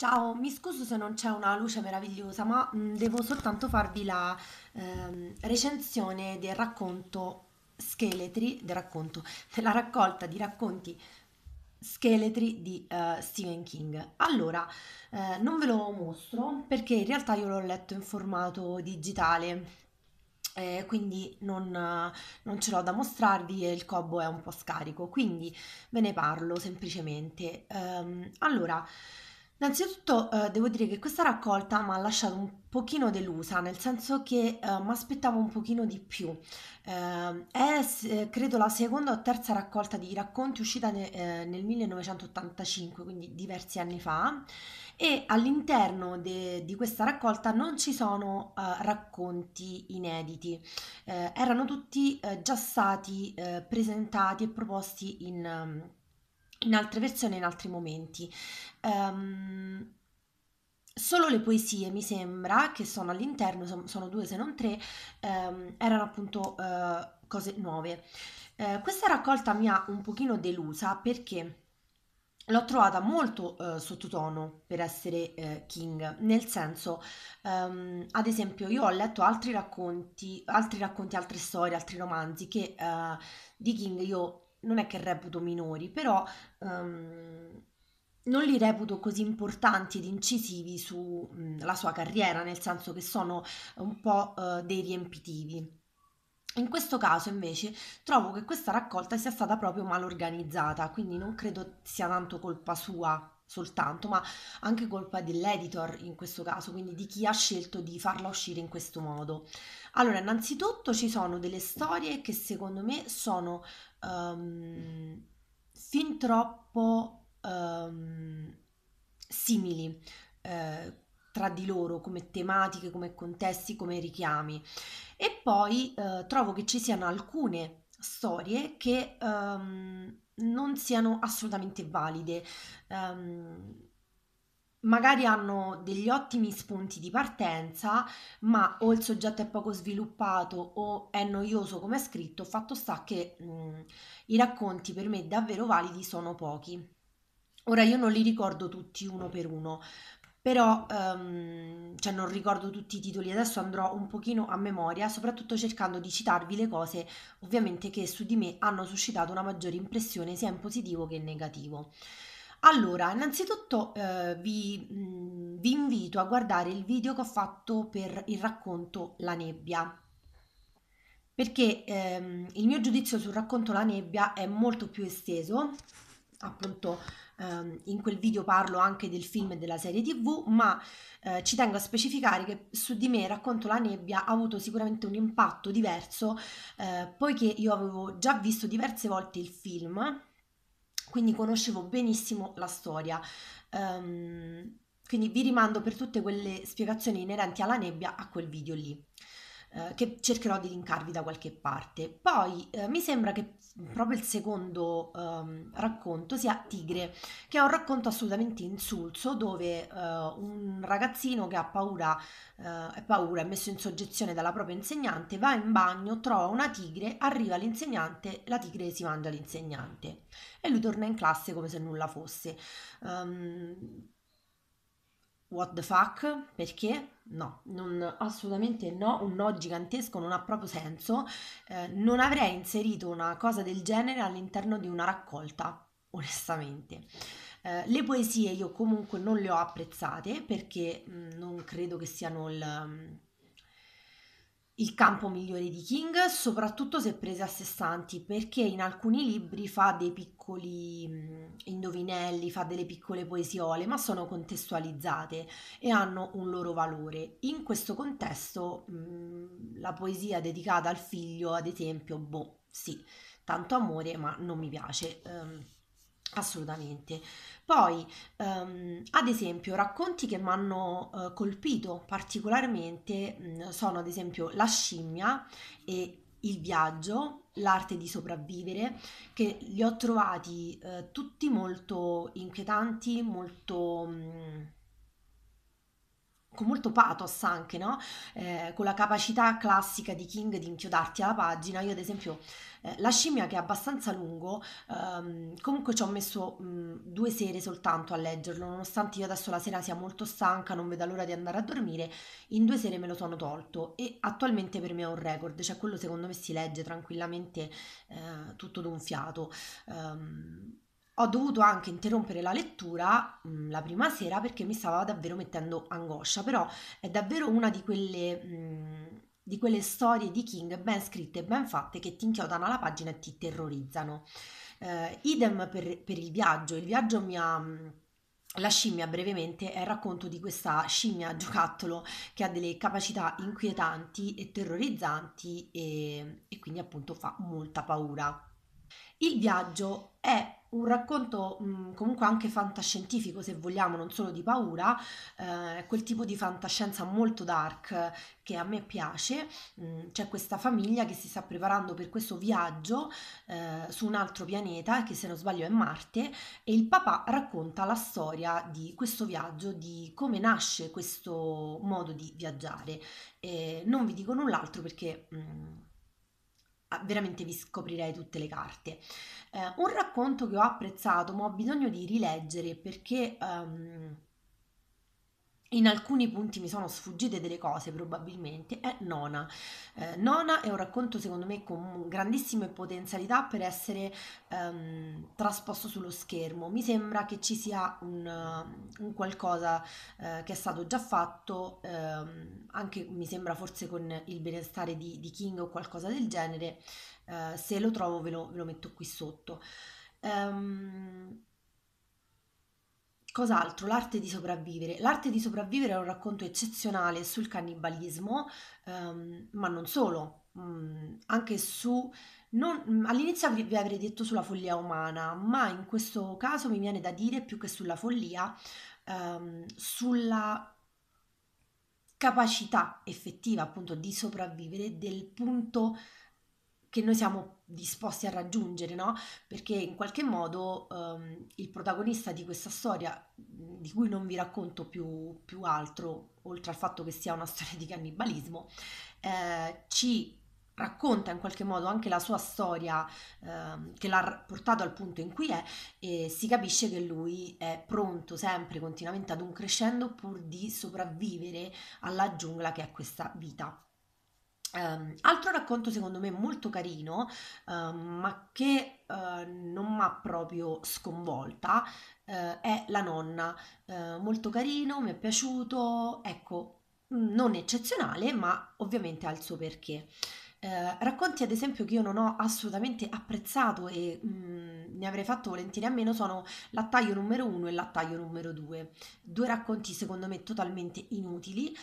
Ciao, mi scuso se non c'è una luce meravigliosa, ma mm, devo soltanto farvi la ehm, recensione del racconto Scheletri, del racconto, della raccolta di racconti scheletri di uh, Stephen King. Allora, eh, non ve lo mostro perché in realtà io l'ho letto in formato digitale, eh, quindi non, non, ce l'ho da mostrarvi e il cobo è un po' scarico, quindi ve ne parlo semplicemente. Um, allora, Innanzitutto, ehm, devo dire che questa raccolta mi ha lasciato un pochino delusa, nel senso che, eh, mi aspettavo un pochino di più. Ehm, è eh, credo la seconda o terza raccolta di racconti uscita ne ehm, nel 1985, quindi diversi anni fa, e all'interno de di questa raccolta non ci sono, ehm, racconti inediti. Ehm, erano tutti, ehm, già stati, ehm, presentati e proposti in ehm, in altre persone in altri momenti. Um, solo le poesie, mi sembra, che sono all'interno, sono due se non tre, um, erano appunto uh, cose nuove. Uh, questa raccolta mi ha un pochino delusa perché l'ho trovata molto eh, sottotono per essere eh, King, nel senso, um, ad esempio, io ho letto altri racconti, altri racconti, altre storie, altri romanzi che uh, di King io non è che reputo minori, però um, non li reputo così importanti ed incisivi sulla mhmm, sua carriera, nel senso che sono un po' uh, dei riempitivi. In questo caso invece trovo che questa raccolta sia stata proprio mal organizzata, quindi non credo sia tanto colpa sua soltanto, ma anche colpa dell'editor in questo caso, quindi di chi ha scelto di farla uscire in questo modo. Allora, innanzitutto ci sono delle storie che secondo me sono um, fin troppo um, simili. Eh, tra di loro come tematiche, come contesti, come richiami. E poi eh, trovo che ci siano alcune storie che um, non siano assolutamente valide. Um, magari hanno degli ottimi spunti di partenza, ma o il soggetto è poco sviluppato o è noioso come è scritto, fatto sta che mh, mm, i racconti per me davvero validi sono pochi. Ora io non li ricordo tutti uno per uno, però um, cioè non ricordo tutti i titoli, adesso andrò un pochino a memoria, soprattutto cercando di citarvi le cose ovviamente che su di me hanno suscitato una maggiore impressione sia in positivo che in negativo. Allora, innanzitutto eh, vi, mh, mm, vi invito a guardare il video che ho fatto per il racconto La nebbia, perché ehm, il mio giudizio sul racconto La nebbia è molto più esteso appunto ehm, in quel video parlo anche del film e della serie tv ma eh, ci tengo a specificare che su di me racconto la nebbia ha avuto sicuramente un impatto diverso eh, poiché io avevo già visto diverse volte il film quindi conoscevo benissimo la storia um, quindi vi rimando per tutte quelle spiegazioni inerenti alla nebbia a quel video lì eh, che cercherò di linkarvi da qualche parte. Poi eh, mi sembra che proprio il secondo ehm, racconto sia Tigre, che è un racconto assolutamente insulso dove eh, un ragazzino che ha paura, eh, è paura, è messo in soggezione dalla propria insegnante, va in bagno, trova una tigre, arriva l'insegnante, la tigre si mangia all'insegnante e lui torna in classe come se nulla fosse. Um, what the fuck? Perché? no, non, assolutamente no, un no gigantesco non ha proprio senso. Eh, non avrei inserito una cosa del genere all'interno di una raccolta, onestamente. Eh, le poesie io comunque non le ho apprezzate perché mh, mm, non credo che siano il mm, il campo migliore di King, soprattutto se prese a sé stanti, perché in alcuni libri fa dei piccoli indovinelli, fa delle piccole poesiole, ma sono contestualizzate e hanno un loro valore. In questo contesto, la poesia dedicata al figlio, ad esempio, boh, sì, tanto amore, ma non mi piace. Um, Assolutamente. Poi, ehm, ad esempio, racconti che mi hanno eh, colpito particolarmente mh, mm, sono ad esempio La scimmia e Il viaggio, l'arte di sopravvivere, che li ho trovati eh, tutti molto inquietanti, molto... Mh, mm, con molto pathos anche, no? Eh, con la capacità classica di King di inchiodarti alla pagina. Io ad esempio eh, la scimmia che è abbastanza lungo, ehm, comunque ci ho messo mh, mm, due sere soltanto a leggerlo, nonostante io adesso la sera sia molto stanca, non vedo l'ora di andare a dormire, in due sere me lo sono tolto e attualmente per me è un record, cioè quello secondo me si legge tranquillamente eh, tutto d'un fiato. Ehm, ho dovuto anche interrompere la lettura mh, mm, la prima sera perché mi stava davvero mettendo angoscia, però è davvero una di quelle, mh, mm, di quelle storie di King ben scritte e ben fatte che ti inchiodano alla pagina e ti terrorizzano. Eh, idem per, per, il viaggio, il viaggio mi ha... Mm, la scimmia brevemente è il racconto di questa scimmia giocattolo che ha delle capacità inquietanti e terrorizzanti e, e quindi appunto fa molta paura. Il viaggio è un racconto mh, mm, comunque anche fantascientifico, se vogliamo, non solo di paura, eh, quel tipo di fantascienza molto dark che a me piace. Mh, mm, c'è questa famiglia che si sta preparando per questo viaggio eh, su un altro pianeta, che se non sbaglio è Marte, e il papà racconta la storia di questo viaggio, di come nasce questo modo di viaggiare. E non vi dico null'altro perché... Mh, mm, veramente vi scoprirei tutte le carte. Eh, un racconto che ho apprezzato ma ho bisogno di rileggere perché... Um, in alcuni punti mi sono sfuggite delle cose probabilmente, è Nona. Eh, Nona è un racconto secondo me con grandissime potenzialità per essere ehm, trasposto sullo schermo. Mi sembra che ci sia un, un qualcosa eh, che è stato già fatto, ehm, anche mi sembra forse con il benestare di, di King o qualcosa del genere. Eh, se lo trovo ve lo, ve lo metto qui sotto. Ehm, Cos'altro? L'arte di sopravvivere. L'arte di sopravvivere è un racconto eccezionale sul cannibalismo, ehm, ma non solo, mh, mm, anche su... Non, all'inizio vi, avrei detto sulla follia umana, ma in questo caso mi viene da dire più che sulla follia, ehm, sulla capacità effettiva appunto di sopravvivere del punto che noi siamo disposti a raggiungere, no? Perché in qualche modo ehm, il protagonista di questa storia, mhmm, di cui non vi racconto più, più, altro, oltre al fatto che sia una storia di cannibalismo, eh, ci racconta in qualche modo anche la sua storia eh, che l'ha portato al punto in cui è e si capisce che lui è pronto sempre continuamente ad un crescendo pur di sopravvivere alla giungla che è questa vita. Um, altro racconto secondo me molto carino, uh, ma che uh, non mi ha proprio sconvolta, uh, è La nonna. Eh, molto carino, mi è piaciuto, ecco, mm, non eccezionale, ma ovviamente ha il suo perché. Eh, racconti ad esempio che io non ho assolutamente apprezzato e mh, mm, ne avrei fatto volentieri a meno sono L'attaglio numero 1 e L'attaglio numero 2, due racconti secondo me totalmente inutili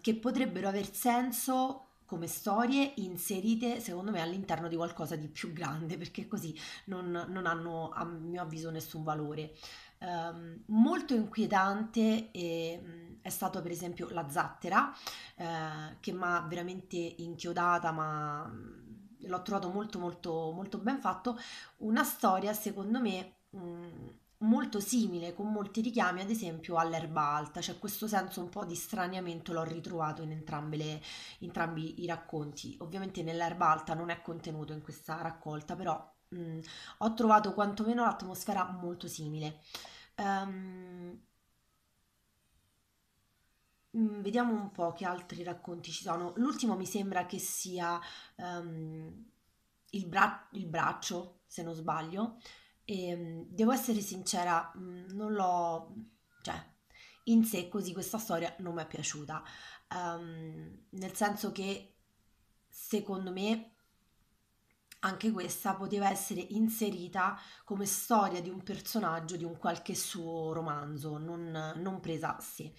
che potrebbero aver senso come storie inserite secondo me all'interno di qualcosa di più grande perché così non, non hanno a mio avviso nessun valore. Um, molto inquietante è, mm, è, stato per esempio La zattera eh, che mi ha veramente inchiodata ma mm, l'ho trovato molto molto molto ben fatto, una storia secondo me mh, mm, molto simile, con molti richiami ad esempio all'erba alta, cioè questo senso un po' di straniamento l'ho ritrovato in le, entrambi i racconti. Ovviamente nell'erba alta non è contenuto in questa raccolta, però mh, mm, ho trovato quantomeno l'atmosfera molto simile. Um, vediamo un po' che altri racconti ci sono. L'ultimo mi sembra che sia um, il, bra- il braccio, se non sbaglio. E, ehm, devo essere sincera, mm, non l'ho, cioè, in sé così questa storia non mi è piaciuta, um, nel senso che secondo me anche questa poteva essere inserita come storia di un personaggio di un qualche suo romanzo, non, non presa a sé.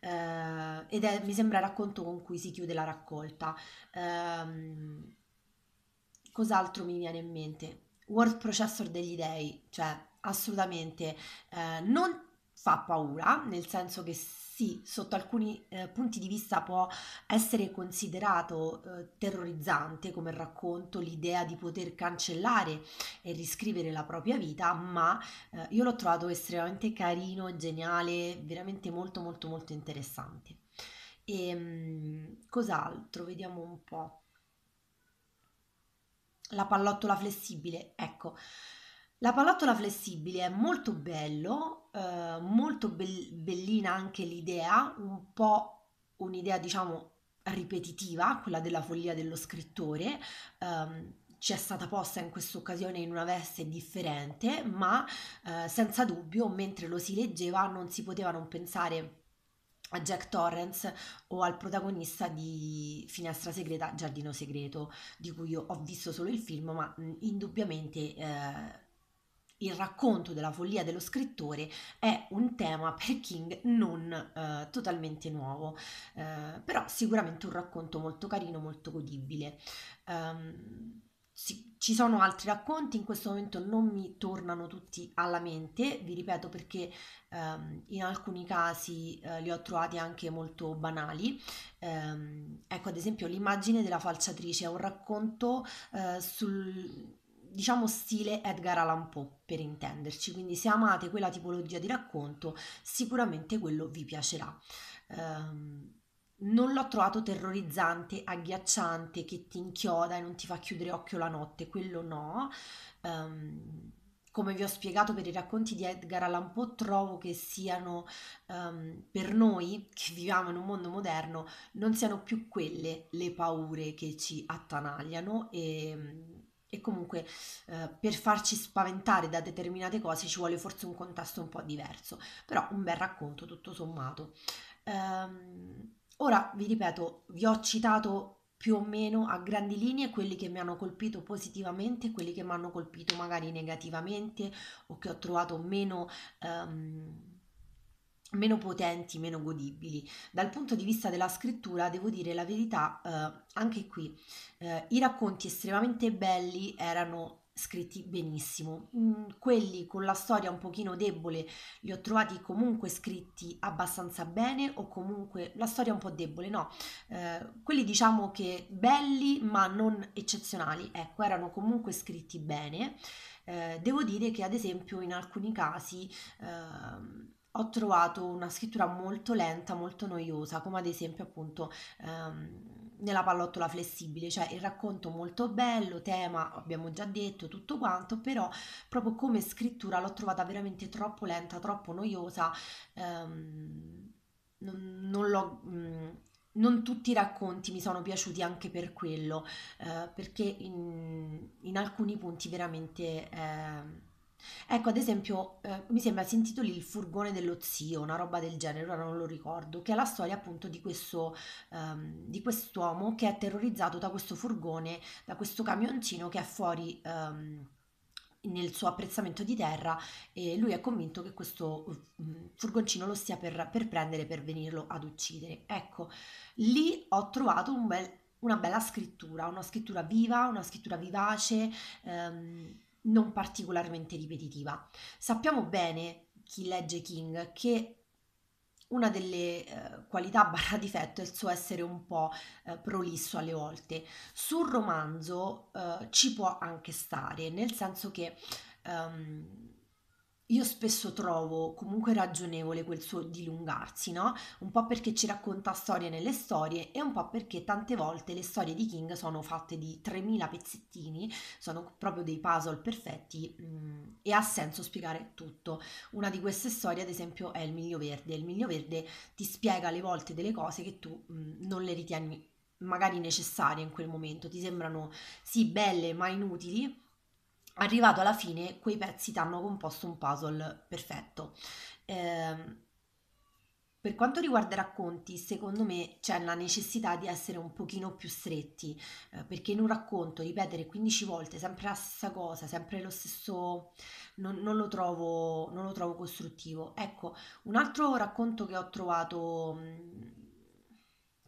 Uh, ed è, mi sembra, il racconto con cui si chiude la raccolta. Uh, cos'altro mi viene in mente? word processor degli dei, cioè assolutamente eh, non fa paura, nel senso che sì, sotto alcuni eh, punti di vista può essere considerato eh, terrorizzante come racconto l'idea di poter cancellare e riscrivere la propria vita, ma eh, io l'ho trovato estremamente carino, geniale, veramente molto molto molto interessante. E, ehm, cos'altro? Vediamo un po' la pallottola flessibile, ecco. La pallottola flessibile è molto bello, eh, molto be- bellina anche l'idea, un po' un'idea diciamo ripetitiva, quella della follia dello scrittore, ehm, ci è stata posta in questa occasione in una veste differente, ma eh, senza dubbio mentre lo si leggeva non si poteva non pensare a Jack Torrance o al protagonista di Finestra Segreta, Giardino Segreto, di cui io ho visto solo il film, ma mm, indubbiamente eh, il racconto della follia dello scrittore è un tema per King non eh, totalmente nuovo, eh, però sicuramente un racconto molto carino, molto godibile. Um, sì, ci sono altri racconti, in questo momento non mi tornano tutti alla mente, vi ripeto perché ehm, in alcuni casi eh, li ho trovati anche molto banali. Ehm, ecco, ad esempio, l'immagine della falciatrice è un racconto eh, sul diciamo stile Edgar Allan Poe per intenderci, quindi se amate quella tipologia di racconto sicuramente quello vi piacerà. Ehm, non l'ho trovato terrorizzante, agghiacciante, che ti inchioda e non ti fa chiudere occhio la notte, quello no. Um, come vi ho spiegato per i racconti di Edgar Allan Poe, trovo che siano um, per noi che viviamo in un mondo moderno, non siano più quelle le paure che ci attanagliano e, e comunque eh, per farci spaventare da determinate cose ci vuole forse un contesto un po' diverso, però un bel racconto tutto sommato. Um, Ora vi ripeto, vi ho citato più o meno a grandi linee quelli che mi hanno colpito positivamente quelli che mi hanno colpito magari negativamente o che ho trovato meno, um, meno potenti, meno godibili. Dal punto di vista della scrittura, devo dire la verità, uh, anche qui uh, i racconti estremamente belli erano scritti benissimo. Mm, quelli con la storia un pochino debole li ho trovati comunque scritti abbastanza bene o comunque la storia un po' debole, no. Eh, quelli diciamo che belli ma non eccezionali, ecco, erano comunque scritti bene. Eh, devo dire che ad esempio in alcuni casi eh, ho trovato una scrittura molto lenta, molto noiosa, come ad esempio appunto... Ehm, nella pallottola flessibile, cioè il racconto molto bello, tema, abbiamo già detto tutto quanto, però proprio come scrittura l'ho trovata veramente troppo lenta, troppo noiosa, ehm, non, non l'ho... Mh, mm, non tutti i racconti mi sono piaciuti anche per quello, eh, perché in, in, alcuni punti veramente eh, Ecco, ad esempio, eh, mi sembra si intitoli Il furgone dello zio, una roba del genere, ora non lo ricordo, che è la storia appunto di questo ehm, di quest'uomo che è terrorizzato da questo furgone, da questo camioncino che è fuori ehm, nel suo apprezzamento di terra e lui è convinto che questo mm, furgoncino lo stia per, per prendere per venirlo ad uccidere. Ecco, lì ho trovato un bel, una bella scrittura, una scrittura viva, una scrittura vivace, ehm, non particolarmente ripetitiva. Sappiamo bene, chi legge King, che una delle eh, qualità barra difetto è il suo essere un po' eh, prolisso alle volte. Sul romanzo eh, ci può anche stare, nel senso che um, io spesso trovo comunque ragionevole quel suo dilungarsi, no? Un po' perché ci racconta storie nelle storie e un po' perché tante volte le storie di King sono fatte di 3000 pezzettini, sono proprio dei puzzle perfetti mh, mm, e ha senso spiegare tutto. Una di queste storie, ad esempio, è il miglio verde. Il miglio verde ti spiega alle volte delle cose che tu mh, mm, non le ritieni magari necessarie in quel momento, ti sembrano sì belle ma inutili arrivato alla fine quei pezzi ti hanno composto un puzzle perfetto. Eh, per quanto riguarda i racconti, secondo me c'è la necessità di essere un pochino più stretti, eh, perché in un racconto ripetere 15 volte sempre la stessa cosa, sempre lo stesso, non, non, lo trovo, non lo trovo costruttivo. Ecco, un altro racconto che ho trovato... Mm,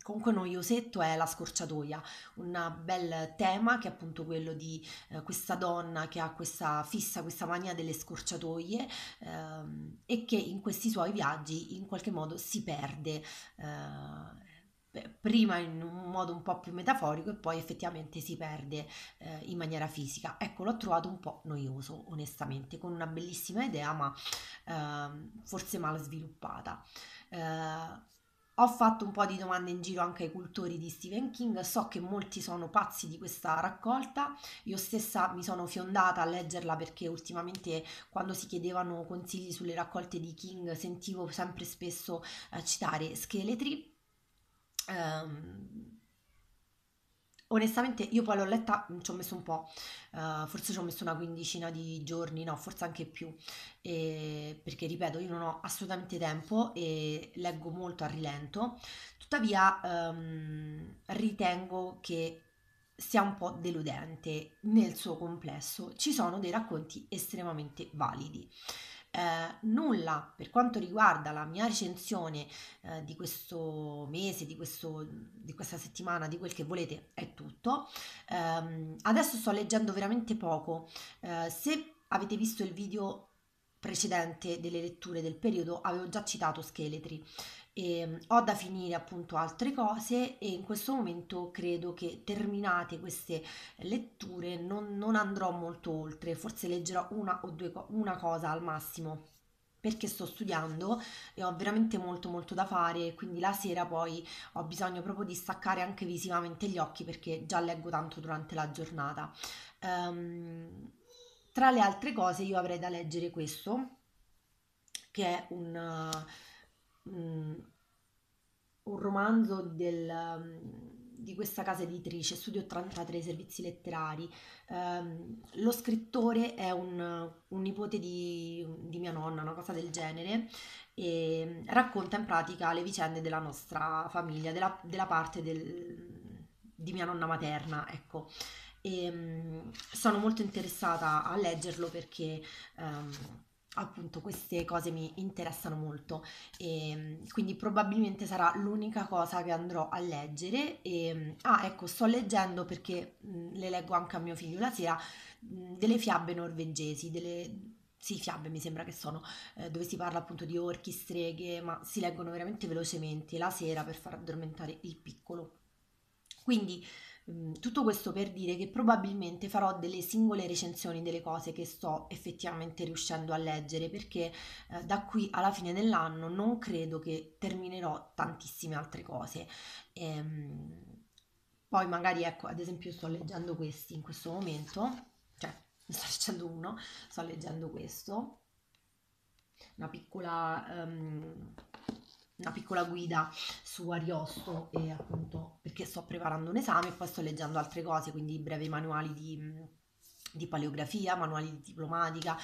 Comunque noiosetto è la scorciatoia, un bel tema che è appunto quello di eh, questa donna che ha questa fissa, questa mania delle scorciatoie ehm, e che in questi suoi viaggi in qualche modo si perde. Eh, prima in un modo un po' più metaforico e poi effettivamente si perde eh, in maniera fisica. Ecco, l'ho trovato un po' noioso, onestamente, con una bellissima idea, ma eh, forse mal sviluppata. Eh, ho fatto un po' di domande in giro anche ai cultori di Stephen King, so che molti sono pazzi di questa raccolta, io stessa mi sono fiondata a leggerla perché ultimamente quando si chiedevano consigli sulle raccolte di King sentivo sempre spesso eh, citare Scheletri. Um, Onestamente io poi l'ho letta, mm, ci ho messo un po', eh, forse ci ho messo una quindicina di giorni, no, forse anche più, eh, perché ripeto, io non ho assolutamente tempo e leggo molto a rilento, tuttavia ehm, ritengo che sia un po' deludente nel suo complesso. Ci sono dei racconti estremamente validi. Eh, nulla per quanto riguarda la mia recensione eh, di questo mese, di, questo, di, questa settimana, di quel che volete, è tutto. Um, adesso sto leggendo veramente poco. Uh, se avete visto il video precedente delle letture del periodo avevo già citato scheletri e ehm, ho da finire appunto altre cose e in questo momento credo che terminate queste letture non, non andrò molto oltre, forse leggerò una o due una cosa al massimo perché sto studiando e ho veramente molto molto da fare, quindi la sera poi ho bisogno proprio di staccare anche visivamente gli occhi perché già leggo tanto durante la giornata. Um, tra le altre cose io avrei da leggere questo, che è un... Uh, um, un romanzo del, um, di questa casa editrice, Studio 83 Servizi Letterari. Um, lo scrittore è un, un nipote di, di, mia nonna, una cosa del genere, e mm, racconta in pratica le vicende della nostra famiglia, della, della parte del, di mia nonna materna, ecco. E, sono molto interessata a leggerlo perché... Um, appunto queste cose mi interessano molto e ehm, quindi probabilmente sarà l'unica cosa che andrò a leggere e, ehm, ah ecco sto leggendo perché mm, le leggo anche a mio figlio la sera mm, delle fiabe norvegesi delle sì, fiabe mi sembra che sono, eh, dove si parla appunto di orchi, streghe, ma si leggono veramente velocemente la sera per far addormentare il piccolo. Quindi Mm, tutto questo per dire che probabilmente farò delle singole recensioni delle cose che sto effettivamente riuscendo a leggere perché eh, da qui alla fine dell'anno non credo che terminerò tantissime altre cose. Ehm, poi magari ecco, ad esempio sto leggendo questi in questo momento, cioè ne sto leggendo uno, sto leggendo questo, una piccola, um, una piccola guida su Ariosto e appunto perché sto preparando un esame e poi sto leggendo altre cose, quindi brevi manuali di, di paleografia, manuali di diplomatica,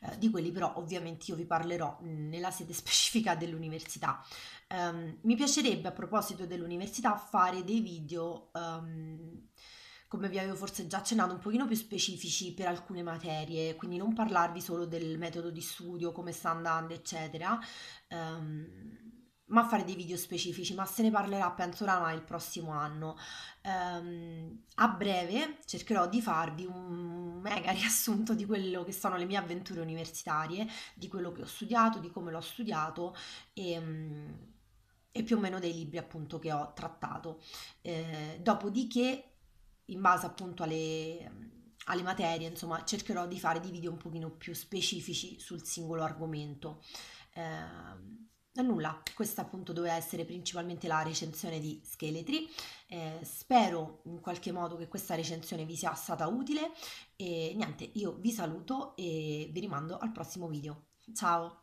eh, di quelli però ovviamente io vi parlerò nella sede specifica dell'università. Um, mi piacerebbe a proposito dell'università fare dei video, um, come vi avevo forse già accennato, un pochino più specifici per alcune materie, quindi non parlarvi solo del metodo di studio, come sta andando, eccetera. Um, ma fare dei video specifici, ma se ne parlerà penso oramai il prossimo anno. Um, a breve cercherò di farvi un mega riassunto di quello che sono le mie avventure universitarie, di quello che ho studiato, di come l'ho studiato e... Um, e più o meno dei libri appunto che ho trattato. Eh, dopodiché, in base appunto alle, alle, materie, insomma, cercherò di fare dei video un pochino più specifici sul singolo argomento. Eh, nulla, questa appunto doveva essere principalmente la recensione di scheletri. Eh, spero in qualche modo che questa recensione vi sia stata utile e niente, io vi saluto e vi rimando al prossimo video. Ciao!